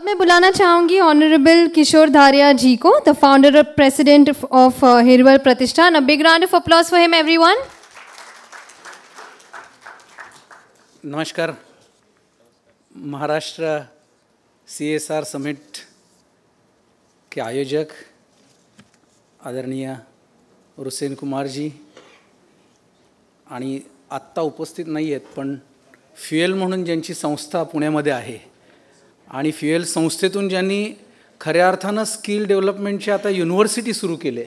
अब मैं बुलाना चाहूँगी ऑनरेबल किशोर धारिया जी को the founder of president of Hirwal Pratishthan a big round of applause for him everyone नमस्कार Maharashtra C S R summit के आयोजक आदरणीय रुसेन जी आणि आत्ता उपस्थित नाही आहेत पण फ्युएल म्हणून ज्यांची संस्था पुण्यामध्ये आहे आणि फ्युएल संस्थेतून ज्यांनी खऱ्या अर्थानं स्किल डेव्हलपमेंटची आता युनिव्हर्सिटी सुरू केले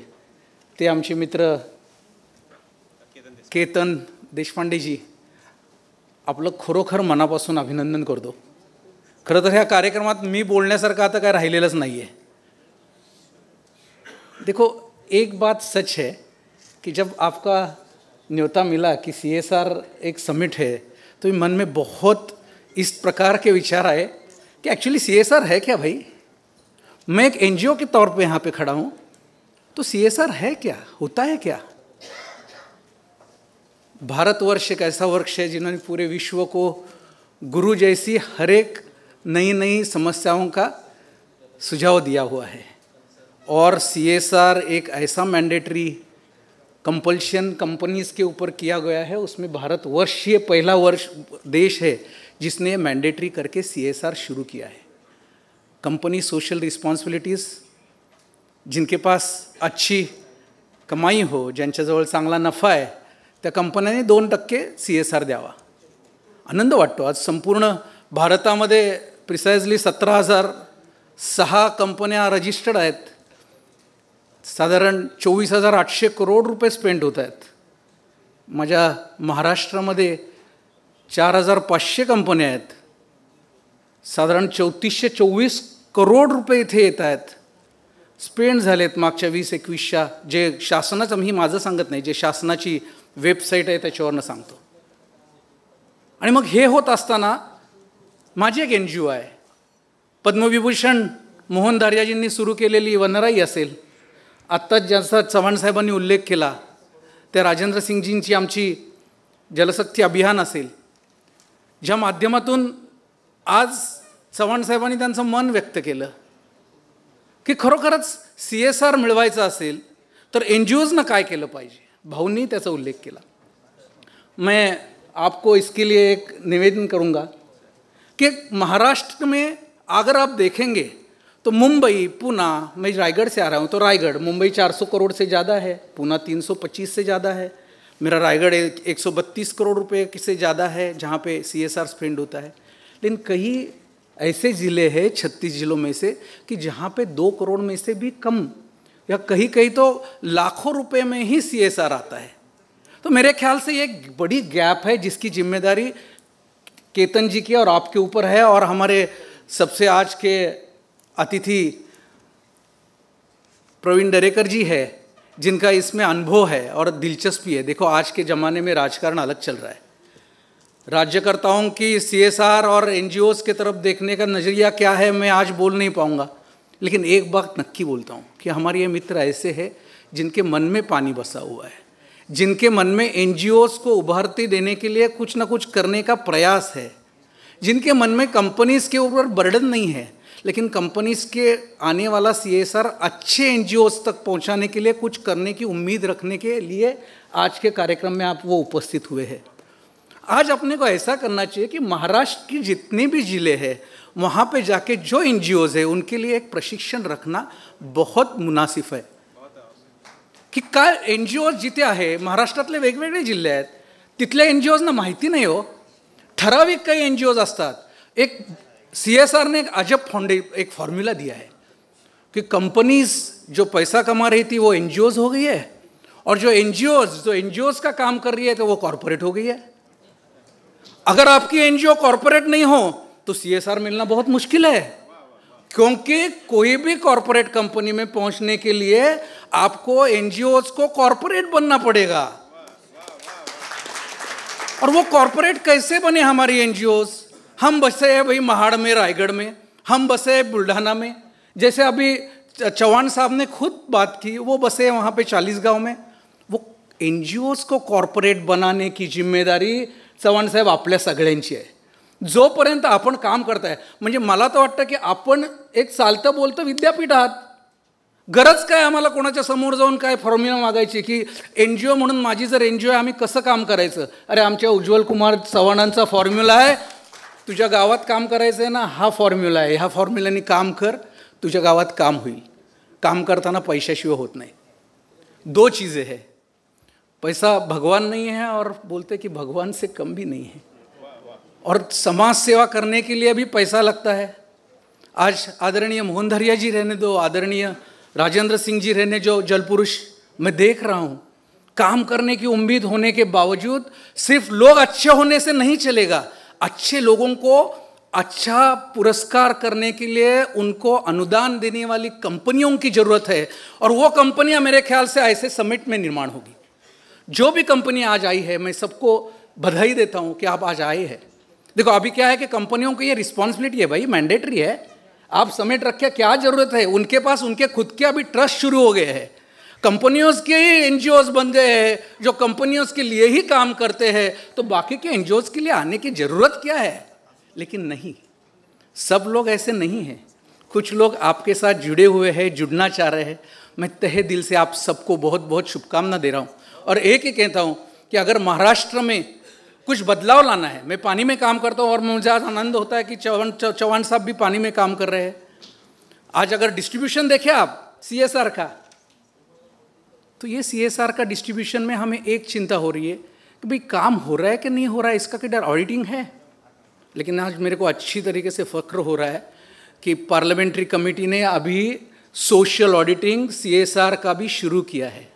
ते आमचे मित्र केतन देशपांडेजी आपलं खरोखर मनापासून अभिनंदन करतो खरं तर ह्या कार्यक्रमात मी बोलण्यासारखं आता काय राहिलेलंच नाही आहे देखो एक बात सच है की जब आपका न्योता मिला की सी एक समिट है तो मन में बहुत इस प्रकार के विचार आहे कि एक्चुअली सी है क्या भाई मैं एक एन के तौर पे यहाँ पे खड़ा हूँ तो सी है क्या होता है क्या भारतवर्ष एक ऐसा वर्ष है जिन्होंने पूरे विश्व को गुरु जैसी हरेक नई नई समस्याओं का सुझाव दिया हुआ है और सी एक ऐसा मैंडेटरी कंपल्शन कंपनीज के ऊपर किया गया है उसमें भारतवर्ष ये पहला वर्ष देश है जिसने मैंडेटरी करके आर शुरू किया है कंपनी सोशल रिस्पॉन्सिबिलिटीज जिनके पास अच्छी कमाई हो ज्यांच्याजवळ चांगला नफा आहे त्या कंपन्यांनी दोन टक्के सी एस आर द्यावा आनंद वाटतो आज संपूर्ण भारतामध्ये प्रिसाइजली सतरा हजार सहा कंपन्या रजिस्टर्ड आहेत साधारण चोवीस हजार आठशे करोड रुपये स्पेंड होत आहेत माझ्या महाराष्ट्रामध्ये चार हजार पाचशे कंपन्या आहेत साधारण चौतीसशे चोवीस करोड रुपये इथे येत आहेत स्पेंड झालेत मागच्या वीस एकवीसच्या जे शासनाचं मी माझं सांगत नाही जे शासनाची वेबसाईट आहे त्याच्यावरनं सांगतो आणि मग हे होत असताना माझी एक एन जी ओ आहे पद्मविभूषण मोहन दारियाजींनी सुरू केलेली वनराई असेल आत्ताच ज्याचा चव्हाणसाहेबांनी उल्लेख केला त्या राजेंद्र सिंगजींची आमची जलशक्ती अभियान असेल ज्या माध्यमातून आज चव्हाणसाहेबांनी त्यांचं मन व्यक्त केलं की खरोखरच सी एस आर मिळवायचं असेल तर एन जी ओजनं काय केलं पाहिजे भाऊंनी त्याचा उल्लेख केला मैं आपको इसके लिए एक निवेदन करूँगा कि महाराष्ट्र में अगर आप देखेंगे तो मुंबई पुना मैं रायगढ़ से आ रहा हूँ तो रायगढ़ मुंबई 400 करोड़ से ज़्यादा है पूना 325 से ज़्यादा है मेरा रायगढ़ एक सौ करोड़ रुपए से ज़्यादा है जहाँ पे सी एस आर स्पेंड होता है लेकिन कई ऐसे ज़िले हैं छत्तीस ज़िलों में से कि जहाँ पे दो करोड़ में से भी कम या कहीं कहीं तो लाखों रुपए में ही सी एस आर आता है तो मेरे ख्याल से ये एक बड़ी गैप है जिसकी जिम्मेदारी केतन जी की और आपके ऊपर है और हमारे सबसे आज के अतिथि प्रवीण डरेकर जी है जिनका इसमें अनुभव है और दिलचस्पी है देखो आज के ज़माने में राजकारण अलग चल रहा है राज्यकर्ताओं की आर और ओज के तरफ देखने का नज़रिया क्या है मैं आज बोल नहीं पाऊँगा लेकिन एक बात नक्की बोलता हूँ कि हमारे ये मित्र ऐसे है जिनके मन में पानी बसा हुआ है जिनके मन में एन को उभरती देने के लिए कुछ ना कुछ करने का प्रयास है जिनके मन में कंपनीज के ऊपर बर्डन नहीं है लेकिन कंपनीज के आने वाला सी अच्छे एन तक पहुँचाने के लिए कुछ करने की उम्मीद रखने के लिए आज के कार्यक्रम में आप वो उपस्थित हुए हैं आज अपने को ऐसा करना चाहिए कि महाराष्ट्र की जितने भी ज़िले हैं वहाँ पे जाके जो एन है उनके लिए एक प्रशिक्षण रखना बहुत मुनासिब है कि का एन जी ओज जिथे है महाराष्ट्र वेगवेगे जिले हैं तिथले एन जी ओजना महती नहीं हो ठराविक कई एन जी ओज आता एक सीएसआर ने एक अजब फाउंडे एक फॉर्मूला दिया है कि कंपनीज जो पैसा कमा रही थी वो एन हो गई है और जो एन जो एन का काम कर रही है तो वो कॉरपोरेट हो गई है अगर आपकी एन कॉरपोरेट नहीं हो तो सीएसआर मिलना बहुत मुश्किल है क्योंकि कोई भी कॉरपोरेट कंपनी में पहुंचने के लिए आपको एनजीओ को कॉरपोरेट बनना पड़ेगा और वो कॉरपोरेट कैसे बने हमारी एनजीओज़ हम बसे हैं भाई महाड़ में रायगढ़ में हम बसे हैं बुल्ढाना में जैसे अभी चौहान साहब ने खुद बात की वो बसे वहाँ पे चालीस गांव में वो एन को कॉर्पोरेट बनाने की जिम्मेदारी चव्हाण साहेब आपल्या सगळ्यांची आहे जोपर्यंत आपण काम करताय म्हणजे मला तर वाटतं की आपण एक चालतं बोलतं विद्यापीठ आहात गरज काय आम्हाला कोणाच्या समोर जाऊन काय फॉर्म्युला मागायची की एन जी ओ म्हणून माझी जर एन जी ओ आहे आम्ही कसं काम करायचं अरे आमच्या उज्ज्वल कुमार चव्हाणांचा फॉर्म्युला आहे तुझ्या गावात काम करायचं आहे ना हा फॉर्म्युला आहे ह्या फॉर्म्युलाने काम कर तुझ्या गावात काम होईल काम करताना पैशाशिवाय होत नाही दो चीज़ें है पैसा भगवान नहीं है और बोलते कि भगवान से कम भी नहीं है और समाज सेवा करने के लिए भी पैसा लगता है आज आदरणीय मोहनधरिया जी रहने दो आदरणीय राजेंद्र सिंह जी रहने जो जलपुरुष मैं देख रहा हूँ काम करने की उम्मीद होने के बावजूद सिर्फ लोग अच्छे होने से नहीं चलेगा अच्छे लोगों को अच्छा पुरस्कार करने के लिए उनको अनुदान देने वाली कंपनियों की ज़रूरत है और वो कंपनियां मेरे ख्याल से ऐसे समिट में निर्माण होगी जो भी कंपनी आज आई है मैं सबको बधाई देता हूं कि आप आज आए हैं देखो अभी क्या है कि कंपनियों की ये रिस्पॉन्सिबिलिटी है भाई मैंडेटरी है आप समिट रख के क्या जरूरत है उनके पास उनके खुद के अभी ट्रस्ट शुरू हो गए हैं कंपनियों के ही एन बन गए हैं जो कंपनियों के लिए ही काम करते हैं तो बाकी के एन के लिए आने की ज़रूरत क्या है लेकिन नहीं सब लोग ऐसे नहीं हैं कुछ लोग आपके साथ जुड़े हुए हैं जुड़ना चाह रहे हैं मैं तहे दिल से आप सबको बहुत बहुत शुभकामना दे रहा हूँ और एक ही कहता हूँ कि अगर महाराष्ट्र में कुछ बदलाव लाना है मैं पानी में काम करता हूँ और मुझे आज आनंद होता है कि चौहान चौहान साहब भी पानी में काम कर रहे हैं आज अगर डिस्ट्रीब्यूशन देखें आप सी का तो ये सी का डिस्ट्रीब्यूशन में हमें एक चिंता हो रही है कि भाई काम हो रहा है कि नहीं हो रहा है इसका कि डर ऑडिटिंग है लेकिन आज मेरे को अच्छी तरीके से फ़ख्र हो रहा है कि पार्लियामेंट्री कमेटी ने अभी सोशल ऑडिटिंग आर का भी शुरू किया है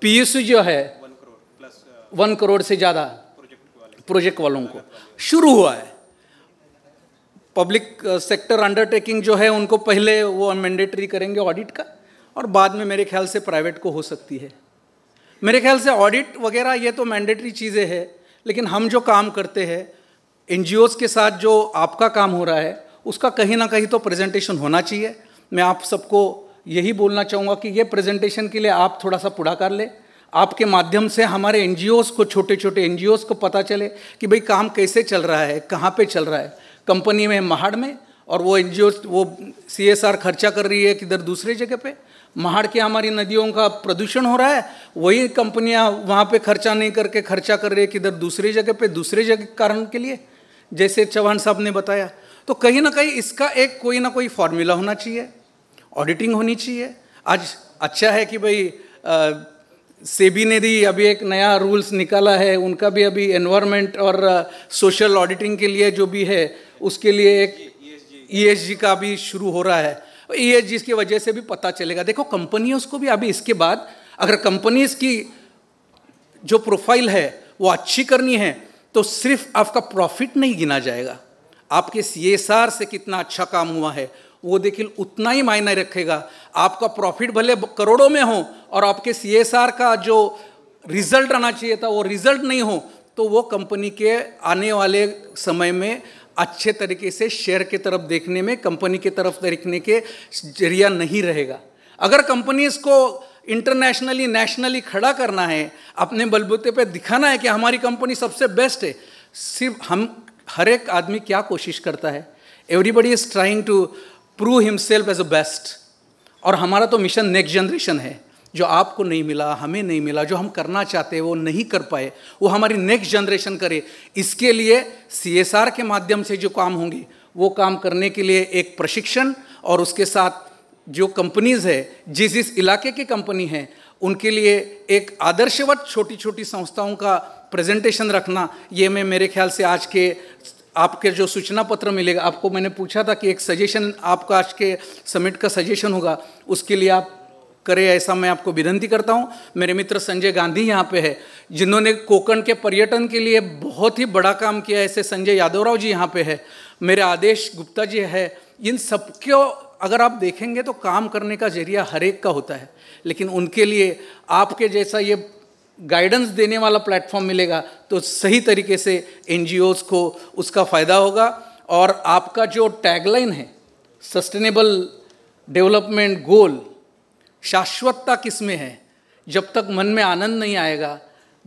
पीएसयू जो है वन करोड़ वन करोड़ से ज़्यादा प्रोजेक्ट वालों को शुरू हुआ है पब्लिक सेक्टर अंडरटेकिंग जो है उनको पहले वो मैंडेटरी करेंगे ऑडिट का और बाद में मेरे ख्याल से प्राइवेट को हो सकती है मेरे ख्याल से ऑडिट वगैरह ये तो मैंडेटरी चीज़ें हैं लेकिन हम जो काम करते हैं एन के साथ जो आपका काम हो रहा है उसका कहीं ना कहीं तो प्रेजेंटेशन होना चाहिए मैं आप सबको यही बोलना चाहूँगा कि ये प्रेजेंटेशन के लिए आप थोड़ा सा पूरा कर लें आपके माध्यम से हमारे एन को छोटे छोटे एन को पता चले कि भाई काम कैसे चल रहा है कहाँ पे चल रहा है कंपनी में महाड़ में और वो एन वो सी खर्चा कर रही है किधर दूसरे जगह पे महाड़ के हमारी नदियों का प्रदूषण हो रहा है वही कंपनियां वहाँ पे खर्चा नहीं करके खर्चा कर रही है किधर दूसरी जगह पे दूसरे जगह कारण के लिए जैसे चौहान साहब ने बताया तो कहीं ना कहीं इसका एक कोई ना कोई फॉर्मूला होना चाहिए ऑडिटिंग होनी चाहिए आज अच्छा है कि भाई सेबी ने भी अभी एक नया रूल्स निकाला है उनका भी अभी एनवायरमेंट और सोशल ऑडिटिंग के लिए जो भी है उसके लिए एक ई e का भी शुरू हो रहा है ई e की वजह से भी पता चलेगा देखो कंपनियों को भी अभी इसके बाद अगर कंपनीज की जो प्रोफाइल है वो अच्छी करनी है तो सिर्फ आपका प्रॉफिट नहीं गिना जाएगा आपके सी से कितना अच्छा काम हुआ है वो देखिए उतना ही मायने रखेगा आपका प्रॉफिट भले करोड़ों में हो और आपके सी का जो रिजल्ट आना चाहिए था वो रिजल्ट नहीं हो तो वो कंपनी के आने वाले समय में अच्छे तरीके से शेयर के तरफ देखने में कंपनी के तरफ देखने के जरिया नहीं रहेगा अगर कंपनीज को इंटरनेशनली नेशनली खड़ा करना है अपने बलबूते पे दिखाना है कि हमारी कंपनी सबसे बेस्ट है सिर्फ हम हर एक आदमी क्या कोशिश करता है everybody is trying to prove himself as a best और हमारा तो मिशन नेक्स्ट जनरेशन है जो आपको नहीं मिला हमें नहीं मिला जो हम करना चाहते हैं वो नहीं कर पाए वो हमारी नेक्स्ट जनरेशन करे इसके लिए आर के माध्यम से जो काम होंगे वो काम करने के लिए एक प्रशिक्षण और उसके साथ जो कंपनीज़ है जिस जिस इलाके की कंपनी है उनके लिए एक आदर्शवत छोटी छोटी संस्थाओं का प्रेजेंटेशन रखना ये मैं मेरे ख्याल से आज के आपके जो सूचना पत्र मिलेगा आपको मैंने पूछा था कि एक सजेशन आपका आज के समिट का सजेशन होगा उसके लिए आप करे ऐसा मैं आपको विनंती करता हूँ मेरे मित्र संजय गांधी यहाँ पे है जिन्होंने कोकण के पर्यटन के लिए बहुत ही बड़ा काम किया ऐसे संजय यादवराव जी यहाँ पे है मेरे आदेश गुप्ता जी है इन सबको अगर आप देखेंगे तो काम करने का जरिया हर एक का होता है लेकिन उनके लिए आपके जैसा ये गाइडेंस देने वाला प्लेटफॉर्म मिलेगा तो सही तरीके से एन को उसका फ़ायदा होगा और आपका जो टैगलाइन है सस्टेनेबल डेवलपमेंट गोल शाश्वतता किस में है जब तक मन में आनंद नहीं आएगा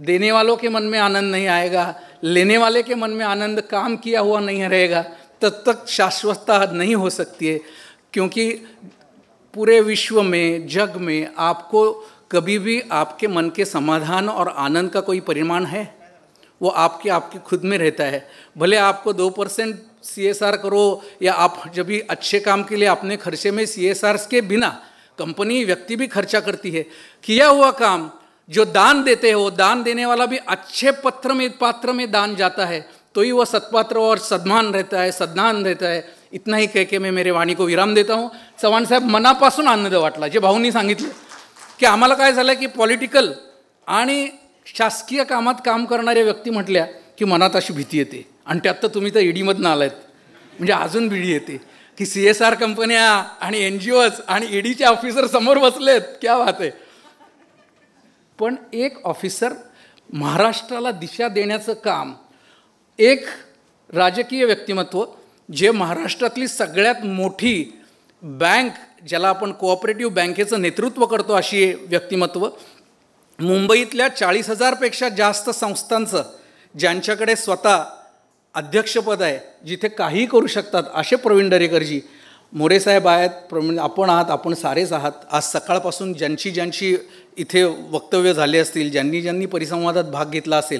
देने वालों के मन में आनंद नहीं आएगा लेने वाले के मन में आनंद काम किया हुआ नहीं रहेगा तब तक शाश्वतता नहीं हो सकती है क्योंकि पूरे विश्व में जग में आपको कभी भी आपके मन के समाधान और आनंद का कोई परिमाण है वो आपके आपके खुद में रहता है भले आपको दो परसेंट सी करो या आप जब भी अच्छे काम के लिए अपने खर्चे में सी के बिना कंपनी व्यक्ति भी खर्चा करती है किया हुआ काम जो दान देते हो दान देने वाला भी अच्छे पत्र में पात्र में दान जाता है तो ही वह सत्पात्र और सद्मान रहता है सद्धान रहता है इतना ही कह के मैं मेरे वाणी को विराम देता हूँ चव्हाण साहेब मनापासून आनंद वाटला जे भाऊंनी सांगितलं की आम्हाला काय झालं की पॉलिटिकल आणि शासकीय कामात काम करणाऱ्या व्यक्ती म्हटल्या की मनात अशी भीती येते आणि त्यात तर तुम्ही तर ईडीमधनं आलायत म्हणजे अजून भीडी येते की सी एस आर कंपन्या आणि एन जी ओज आणि ईडीचे e ऑफिसर समोर बसलेत क्या बात आहे पण एक ऑफिसर महाराष्ट्राला दिशा देण्याचं काम एक राजकीय व्यक्तिमत्व जे महाराष्ट्रातली सगळ्यात मोठी बँक ज्याला आपण कोऑपरेटिव्ह बँकेचं नेतृत्व करतो अशी व्यक्तिमत्व मुंबईतल्या चाळीस हजारपेक्षा जास्त संस्थांचं ज्यांच्याकडे स्वतः अध्यक्षपद आहे जिथे काही करू शकतात असे प्रवीण दरेकरजी मोरेसाहेब आहेत प्रवीण आपण आहात आपण सारेच आहात आज सकाळपासून ज्यांची ज्यांची इथे वक्तव्य झाले असतील ज्यांनी ज्यांनी परिसंवादात भाग घेतला असेल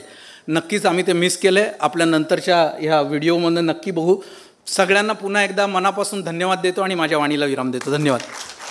नक्कीच आम्ही ते मिस केलं आहे आपल्या नंतरच्या ह्या व्हिडिओमध्ये नक्की बघू सगळ्यांना पुन्हा एकदा मनापासून धन्यवाद देतो आणि माझ्या वाणीला विराम देतो धन्यवाद